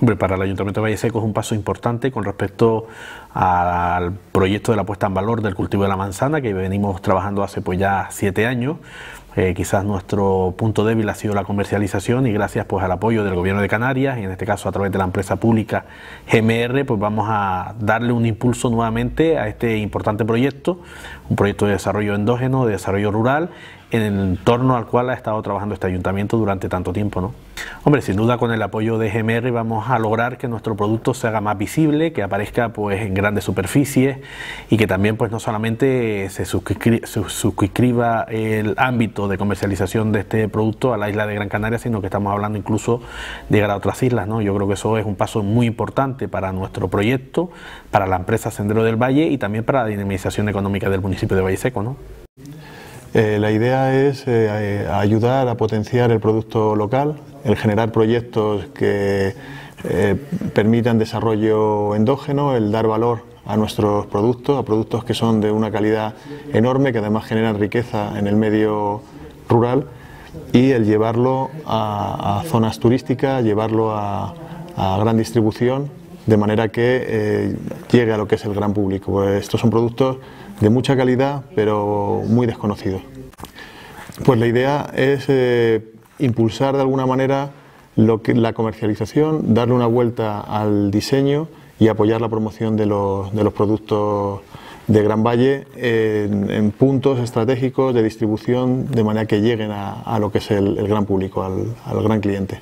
Hombre, para el Ayuntamiento de Valle Seco es un paso importante con respecto al proyecto de la puesta en valor del cultivo de la manzana que venimos trabajando hace pues ya siete años eh, quizás nuestro punto débil ha sido la comercialización y gracias pues al apoyo del gobierno de Canarias y en este caso a través de la empresa pública GMR pues vamos a darle un impulso nuevamente a este importante proyecto, un proyecto de desarrollo endógeno, de desarrollo rural en el entorno al cual ha estado trabajando este ayuntamiento durante tanto tiempo. ¿no? Hombre, sin duda con el apoyo de GMR vamos a lograr que nuestro producto se haga más visible, que aparezca pues, en grandes superficies y que también pues, no solamente se suscriba el ámbito de comercialización de este producto a la isla de Gran Canaria, sino que estamos hablando incluso de llegar a otras islas. ¿no? Yo creo que eso es un paso muy importante para nuestro proyecto, para la empresa Sendero del Valle y también para la dinamización económica del municipio de Valle Seco. ¿no? Eh, la idea es eh, eh, ayudar a potenciar el producto local, el generar proyectos que permitan desarrollo endógeno, el dar valor a nuestros productos, a productos que son de una calidad enorme, que además generan riqueza en el medio rural, y el llevarlo a, zonas turísticas, llevarlo a, gran distribución, de manera que eh, llegue a lo que es el gran público. Pues estos son productos de mucha calidad, pero muy desconocidos. Pues la idea es eh, impulsar de alguna manera lo que, la comercialización, darle una vuelta al diseño y apoyar la promoción de los, de los productos de Gran Valle en, puntos estratégicos de distribución de manera que lleguen a, lo que es el, gran público, al gran cliente.